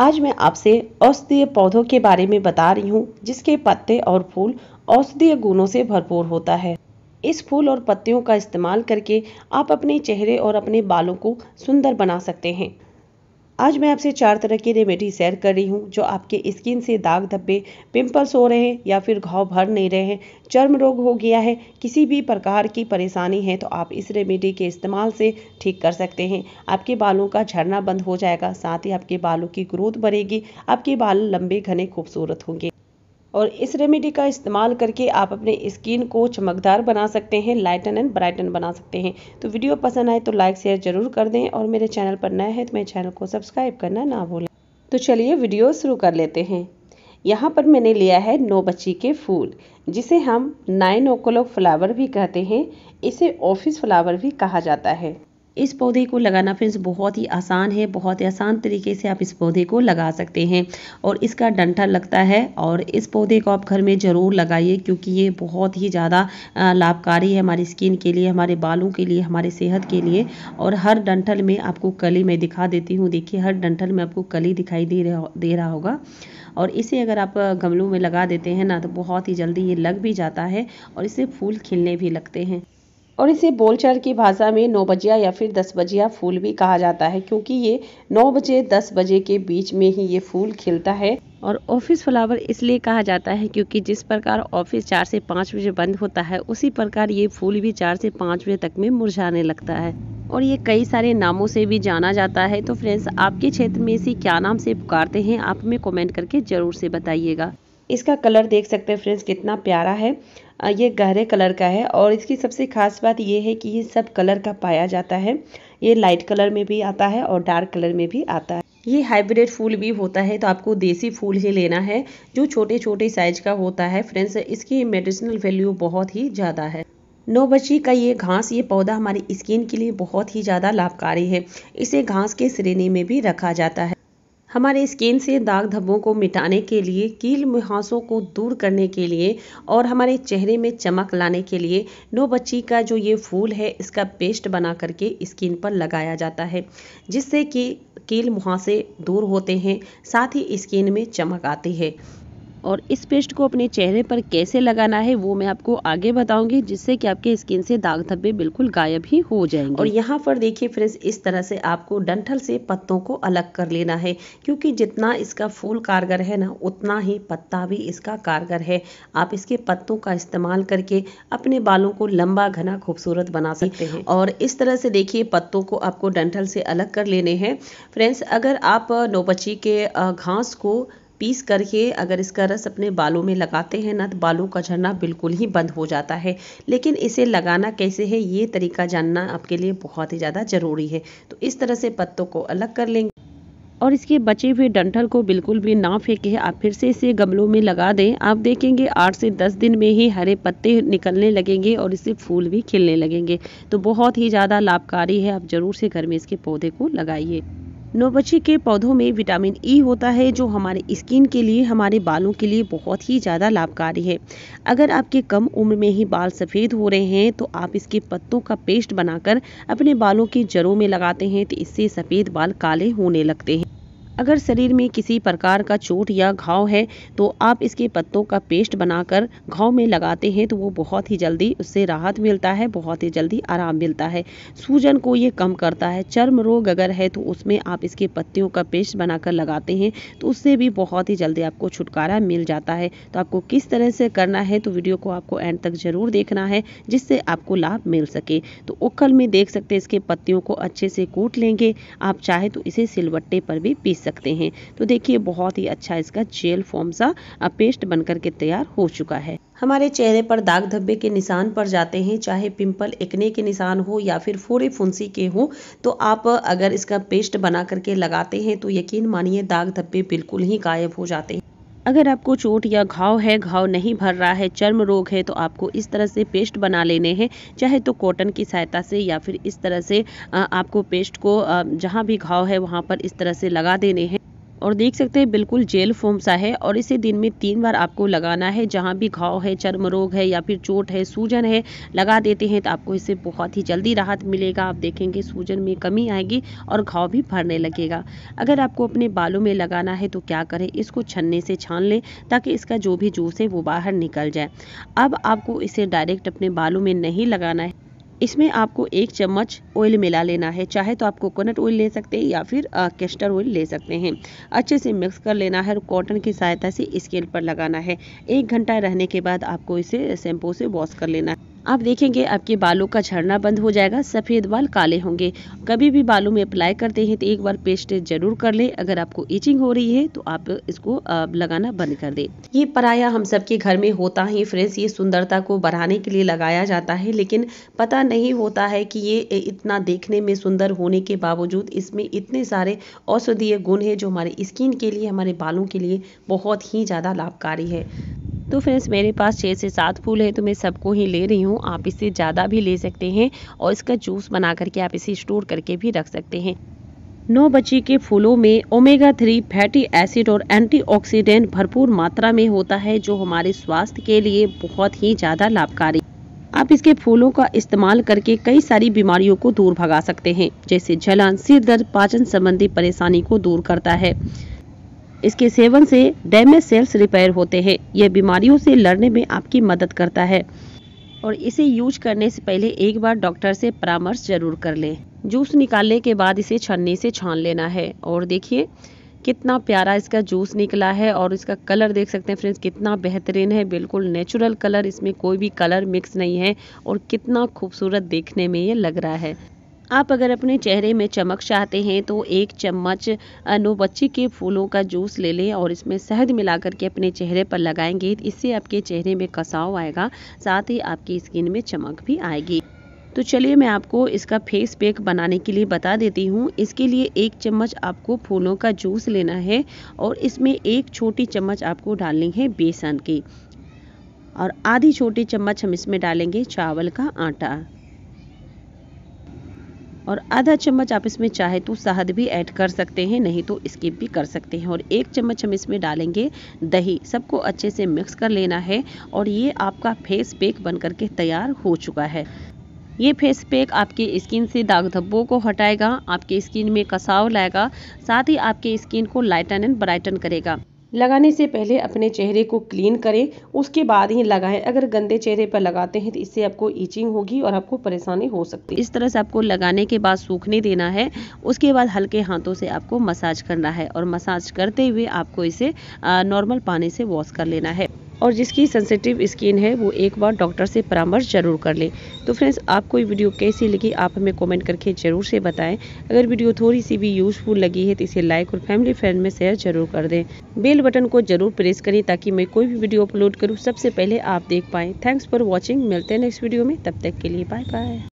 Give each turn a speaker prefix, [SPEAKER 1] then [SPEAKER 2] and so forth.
[SPEAKER 1] आज मैं आपसे औषधीय पौधों के बारे में बता रही हूँ जिसके पत्ते और फूल औषधीय गुणों से भरपूर होता है इस फूल और पत्तियों का इस्तेमाल करके आप अपने चेहरे और अपने बालों को सुंदर बना सकते हैं आज मैं आपसे चार तरह की रेमेडी शेयर कर रही हूँ जो आपके स्किन से दाग धब्बे पिंपल्स हो रहे हैं या फिर घाव भर नहीं रहे हैं चर्म रोग हो गया है किसी भी प्रकार की परेशानी है तो आप इस रेमेडी के इस्तेमाल से ठीक कर सकते हैं आपके बालों का झरना बंद हो जाएगा साथ ही आपके बालों की ग्रोथ बढ़ेगी आपके बाल लंबे घने खूबसूरत होंगे और इस रेमेडी का इस्तेमाल करके आप अपने स्किन को चमकदार बना सकते हैं लाइटन एंड ब्राइटन बना सकते हैं तो वीडियो पसंद आए तो लाइक शेयर जरूर कर दें और मेरे चैनल पर नया है तो मेरे चैनल को सब्सक्राइब करना ना भूलें तो चलिए वीडियो शुरू कर लेते हैं यहाँ पर मैंने लिया है नौ बच्ची के फूल जिसे हम नाइन ओ फ्लावर भी कहते हैं इसे ऑफिस फ्लावर भी कहा जाता है इस पौधे को लगाना फ्रेंड्स बहुत ही आसान है बहुत ही आसान तरीके से आप इस पौधे को लगा सकते हैं और इसका डंठा लगता है और इस पौधे को आप घर में ज़रूर लगाइए क्योंकि ये बहुत ही ज़्यादा लाभकारी है हमारी स्किन के लिए हमारे बालों के लिए हमारे सेहत के लिए और हर डंठल में आपको कली मैं दिखा देती हूँ देखिए हर डंठल में आपको कली दिखाई दे रहा दे रहा होगा और इसे अगर आप गमलों में लगा देते हैं ना तो बहुत ही जल्दी ये लग भी जाता है और इसे फूल खिलने भी लगते हैं और इसे बोलचाल की भाषा में नौ बजिया या फिर दस बजिया फूल भी कहा जाता है क्योंकि ये नौ बजे दस बजे के बीच में ही ये फूल खिलता है और ऑफिस फ्लावर इसलिए कहा जाता है क्योंकि जिस प्रकार ऑफिस चार से पाँच बजे बंद होता है उसी प्रकार ये फूल भी चार से पाँच बजे तक में मुरझाने लगता है और ये कई सारे नामों से भी जाना जाता है तो फ्रेंड्स आपके क्षेत्र में इसे क्या नाम से पुकारते हैं आप में कमेंट करके ज़रूर से बताइएगा इसका कलर देख सकते हैं फ्रेंड्स कितना प्यारा है ये गहरे कलर का है और इसकी सबसे खास बात ये है कि ये सब कलर का पाया जाता है ये लाइट कलर में भी आता है और डार्क कलर में भी आता है ये हाइब्रिड फूल भी होता है तो आपको देसी फूल ही लेना है जो छोटे छोटे साइज का होता है फ्रेंड्स इसकी मेडिसिनल वैल्यू बहुत ही ज़्यादा है बच्ची का ये घास ये पौधा हमारी स्किन के लिए बहुत ही ज़्यादा लाभकारी है इसे घास के श्रेणी में भी रखा जाता है हमारे स्किन से दाग धब्बों को मिटाने के लिए कील मुहासों को दूर करने के लिए और हमारे चेहरे में चमक लाने के लिए नो बच्ची का जो ये फूल है इसका पेस्ट बना करके स्किन पर लगाया जाता है जिससे कि कील मुहासे दूर होते हैं साथ ही स्किन में चमक आती है और इस पेस्ट को अपने चेहरे पर कैसे लगाना है वो मैं आपको आगे बताऊंगी जिससे कि आपके स्किन से दाग धब्बे बिल्कुल गायब ही हो जाएंगे और यहाँ पर देखिए फ्रेंड्स इस तरह से आपको डंठल से पत्तों को अलग कर लेना है क्योंकि जितना इसका फूल कारगर है ना उतना ही पत्ता भी इसका कारगर है आप इसके पत्तों का इस्तेमाल करके अपने बालों को लंबा घना खूबसूरत बना सकते हैं और इस तरह से देखिए पत्तों को आपको डंठल से अलग कर लेने हैं फ्रेंड्स अगर आप नोबची के घास को पीस करके अगर इसका रस अपने बालों में लगाते हैं ना तो बालों का झड़ना बिल्कुल ही बंद हो जाता है लेकिन इसे लगाना कैसे है ये तरीका जानना आपके लिए बहुत ही ज़्यादा ज़रूरी है तो इस तरह से पत्तों को अलग कर लेंगे और इसके बचे हुए डंठल को बिल्कुल भी ना फेंके आप फिर से इसे गमलों में लगा दें आप देखेंगे आठ से दस दिन में ही हरे पत्ते निकलने लगेंगे और इससे फूल भी खिलने लगेंगे तो बहुत ही ज़्यादा लाभकारी है आप ज़रूर से घर में इसके पौधे को लगाइए नवबची के पौधों में विटामिन ई e होता है जो हमारे स्किन के लिए हमारे बालों के लिए बहुत ही ज़्यादा लाभकारी है अगर आपके कम उम्र में ही बाल सफ़ेद हो रहे हैं तो आप इसके पत्तों का पेस्ट बनाकर अपने बालों के जड़ों में लगाते हैं तो इससे सफ़ेद बाल काले होने लगते हैं अगर शरीर में किसी प्रकार का चोट या घाव है तो आप इसके पत्तों का पेस्ट बनाकर घाव में लगाते हैं तो वो बहुत ही जल्दी उससे राहत मिलता है बहुत ही जल्दी आराम मिलता है सूजन को ये कम करता है चर्म रोग अगर है तो उसमें आप इसके पत्तियों का पेस्ट बनाकर लगाते हैं तो उससे भी बहुत ही जल्दी आपको छुटकारा मिल जाता है तो आपको किस तरह से करना है तो वीडियो को आपको एंड तक ज़रूर देखना है जिससे आपको लाभ मिल सके तो उक्कल में देख सकते हैं इसके पत्तियों को अच्छे से कूट लेंगे आप चाहे तो इसे सिलवट्टे पर भी पीस सकते सकते हैं तो देखिए बहुत ही अच्छा इसका जेल फॉर्म सा पेस्ट बनकर के तैयार हो चुका है हमारे चेहरे पर दाग धब्बे के निशान पर जाते हैं चाहे पिंपल एकने के निशान हो या फिर फोरे फुंसी के हो तो आप अगर इसका पेस्ट बना करके लगाते हैं तो यकीन मानिए दाग धब्बे बिल्कुल ही गायब हो जाते हैं अगर आपको चोट या घाव है घाव नहीं भर रहा है चर्म रोग है तो आपको इस तरह से पेस्ट बना लेने हैं चाहे तो कॉटन की सहायता से या फिर इस तरह से आपको पेस्ट को जहाँ भी घाव है वहाँ पर इस तरह से लगा देने हैं और देख सकते हैं बिल्कुल जेल फोम सा है और इसे दिन में तीन बार आपको लगाना है जहाँ भी घाव है चर्म रोग है या फिर चोट है सूजन है लगा देते हैं तो आपको इससे बहुत ही जल्दी राहत मिलेगा आप देखेंगे सूजन में कमी आएगी और घाव भी भरने लगेगा अगर आपको अपने बालों में लगाना है तो क्या करें इसको छन्ने से छान लें ताकि इसका जो भी जूस है वो बाहर निकल जाए अब आपको इसे डायरेक्ट अपने बालों में नहीं लगाना है इसमें आपको एक चम्मच ऑयल मिला लेना है चाहे तो आप कोकोनट ऑयल ले सकते हैं या फिर कैस्टर ऑयल ले सकते हैं अच्छे से मिक्स कर लेना है और कॉटन की सहायता से स्केल पर लगाना है एक घंटा रहने के बाद आपको इसे शैम्पू से वॉश कर लेना है आप देखेंगे आपके बालों का झड़ना बंद हो जाएगा सफ़ेद बाल काले होंगे कभी भी बालों में अप्लाई करते हैं तो एक बार पेस्ट जरूर कर लें अगर आपको ईचिंग हो रही है तो आप इसको लगाना बंद कर दें ये पराया हम सबके घर में होता है फ्रेंड्स ये सुंदरता को बढ़ाने के लिए लगाया जाता है लेकिन पता नहीं होता है कि ये इतना देखने में सुंदर होने के बावजूद इसमें इतने सारे औषधीय गुण है जो हमारे स्किन के लिए हमारे बालों के लिए बहुत ही ज़्यादा लाभकारी है तो फ्रेंड्स मेरे पास छः से सात फूल है तो मैं सबको ही ले रही हूँ आप इसे ज़्यादा भी ले सकते हैं और इसका जूस बना करके आप इसे स्टोर करके भी रख सकते हैं नौ बची के फूलों में ओमेगा थ्री फैटी एसिड और एंटीऑक्सीडेंट भरपूर मात्रा में होता है जो हमारे स्वास्थ्य के लिए बहुत ही ज़्यादा लाभकारी आप इसके फूलों का इस्तेमाल करके कई सारी बीमारियों को दूर भगा सकते हैं जैसे जलन सिर दर्द पाचन संबंधी परेशानी को दूर करता है इसके सेवन से डैमेज सेल्स रिपेयर होते हैं यह बीमारियों से लड़ने में आपकी मदद करता है और इसे यूज करने से पहले एक बार डॉक्टर से परामर्श जरूर कर लें जूस निकालने के बाद इसे छन्नी से छान लेना है और देखिए कितना प्यारा इसका जूस निकला है और इसका कलर देख सकते हैं फ्रेंड्स कितना बेहतरीन है बिल्कुल नेचुरल कलर इसमें कोई भी कलर मिक्स नहीं है और कितना खूबसूरत देखने में ये लग रहा है आप अगर अपने चेहरे में चमक चाहते हैं तो एक चम्मच नोबच्ची के फूलों का जूस ले लें और इसमें शहद मिला करके अपने चेहरे पर लगाएंगे इससे आपके चेहरे में कसाव आएगा साथ ही आपकी स्किन में चमक भी आएगी तो चलिए मैं आपको इसका फेस पैक बनाने के लिए बता देती हूँ इसके लिए एक चम्मच आपको फूलों का जूस लेना है और इसमें एक छोटी चम्मच आपको डालनी है बेसन की और आधी छोटी चम्मच हम इसमें डालेंगे चावल का आटा और आधा चम्मच आप इसमें चाहे तो शहद भी ऐड कर सकते हैं नहीं तो स्किप भी कर सकते हैं और एक चम्मच हम इसमें डालेंगे दही सबको अच्छे से मिक्स कर लेना है और ये आपका फेस पैक बन करके तैयार हो चुका है ये फेस पैक आपके स्किन से दाग धब्बों को हटाएगा आपके स्किन में कसाव लाएगा साथ ही आपके स्किन को लाइटन एंड ब्राइटन करेगा लगाने से पहले अपने चेहरे को क्लीन करें उसके बाद ही लगाएं अगर गंदे चेहरे पर लगाते हैं तो इससे आपको ईचिंग होगी और आपको परेशानी हो सकती है इस तरह से आपको लगाने के बाद सूखने देना है उसके बाद हल्के हाथों से आपको मसाज करना है और मसाज करते हुए आपको इसे नॉर्मल पानी से वॉश कर लेना है और जिसकी सेंसिटिव स्किन है वो एक बार डॉक्टर से परामर्श जरूर कर लें तो फ्रेंड्स आपको ये वीडियो कैसी लगी आप हमें कमेंट करके ज़रूर से बताएं अगर वीडियो थोड़ी सी भी यूजफुल लगी है तो इसे लाइक और फैमिली फ्रेंड में शेयर जरूर कर दें बेल बटन को जरूर प्रेस करें ताकि मैं कोई भी वीडियो अपलोड करूँ सबसे पहले आप देख पाएँ थैंक्स फॉर वॉचिंग मिलते हैं नेक्स्ट वीडियो में तब तक के लिए बाय बाय